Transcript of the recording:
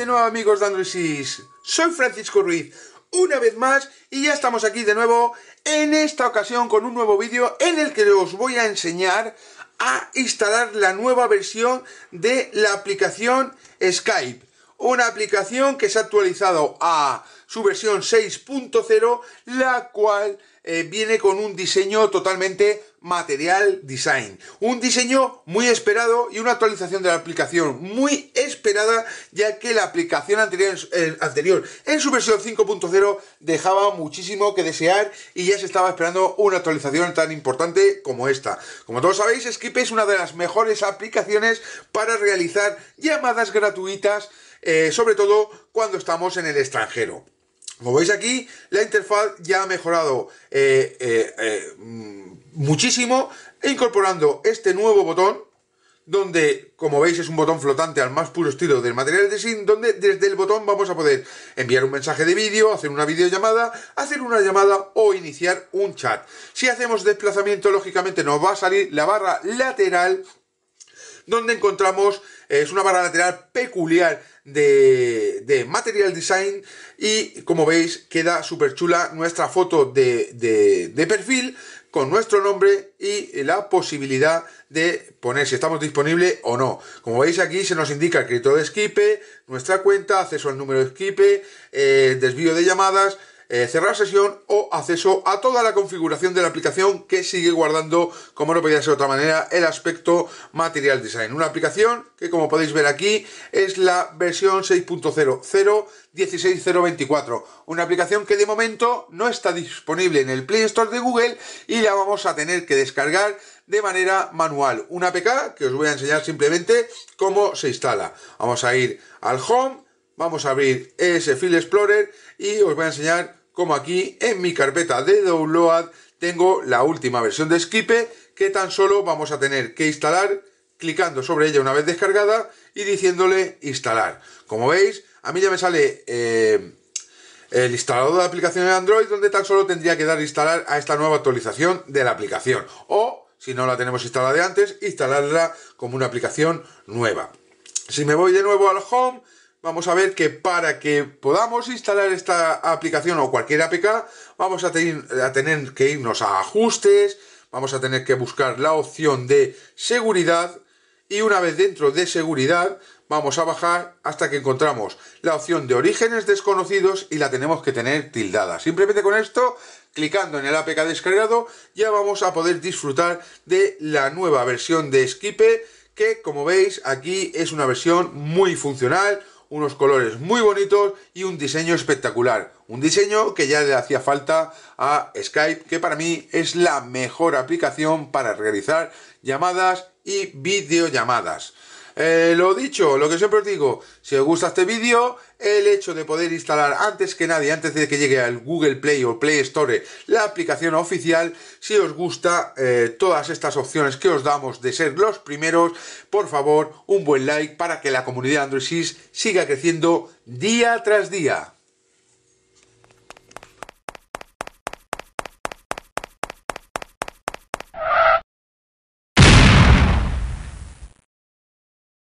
de nuevo amigos de Androisis, soy Francisco Ruiz, una vez más y ya estamos aquí de nuevo en esta ocasión con un nuevo vídeo en el que os voy a enseñar a instalar la nueva versión de la aplicación Skype, una aplicación que se ha actualizado a su versión 6.0, la cual eh, viene con un diseño totalmente material design. Un diseño muy esperado y una actualización de la aplicación muy ya que la aplicación anterior, eh, en su versión 5.0 dejaba muchísimo que desear y ya se estaba esperando una actualización tan importante como esta. Como todos sabéis, Skip es una de las mejores aplicaciones para realizar llamadas gratuitas, eh, sobre todo cuando estamos en el extranjero. Como veis aquí, la interfaz ya ha mejorado eh, mm, muchísimo e muchísimo, incorporando este nuevo botón donde, como veis, es un botón flotante al más puro estilo del material design. donde desde el botón vamos a poder enviar un mensaje de vídeo, hacer una videollamada, hacer una llamada o iniciar un chat. Si hacemos desplazamiento, lógicamente nos va a salir la barra lateral, donde encontramos, eh, es una barra lateral peculiar de, Material Design y como veis queda súper chula nuestra foto de, perfil con nuestro nombre y la posibilidad de poner si estamos disponibles o no. Como veis aquí se nos indica el crédito de Skype, nuestra cuenta, acceso al número de Skype, eh, desvío de llamadas, eh, cerrar sesión o acceso a toda la configuración de la aplicación que sigue guardando, como no podía ser de otra manera, el aspecto Material Design. Una aplicación que, como podéis ver aquí, es la versión 6.0016.024. Una aplicación que de momento no está disponible en el Play Store de Google y la vamos a tener que descargar de manera manual. Una APK que os voy a enseñar simplemente cómo se instala. Vamos a ir al Home, vamos a abrir ese File Explorer y os voy a enseñar como aquí en mi carpeta de download tengo la última versión de Skipe que tan solo vamos a tener que instalar clicando sobre ella una vez descargada y diciéndole instalar. Como veis, a mí ya me sale eh, el instalador de aplicaciones de Android donde tan solo tendría que dar instalar a esta nueva actualización de la aplicación. O, si no la tenemos instalada de antes, instalarla como una aplicación nueva. Si me voy de nuevo al home, vamos a ver que para que podamos instalar esta aplicación o cualquier APK, vamos a tener, que irnos a ajustes, vamos a tener que buscar la opción de seguridad y una vez dentro de seguridad vamos a bajar hasta que encontramos la opción de orígenes desconocidos y la tenemos que tener tildada. Simplemente con esto, clicando en el APK descargado, ya vamos a poder disfrutar de la nueva versión de Skype que como veis aquí es una versión muy funcional, unos colores muy bonitos y un diseño espectacular. Un diseño que ya le hacía falta a Skype, que para mí es la mejor aplicación para realizar llamadas y videollamadas. Eh, lo dicho, lo que siempre os digo, si os gusta este vídeo, el hecho de poder instalar antes que nadie, antes de que llegue al Google Play o Play Store, la aplicación oficial, si os gusta eh, todas estas opciones que os damos de ser los primeros, por favor, un buen like para que la comunidad Android 6 siga creciendo día tras día.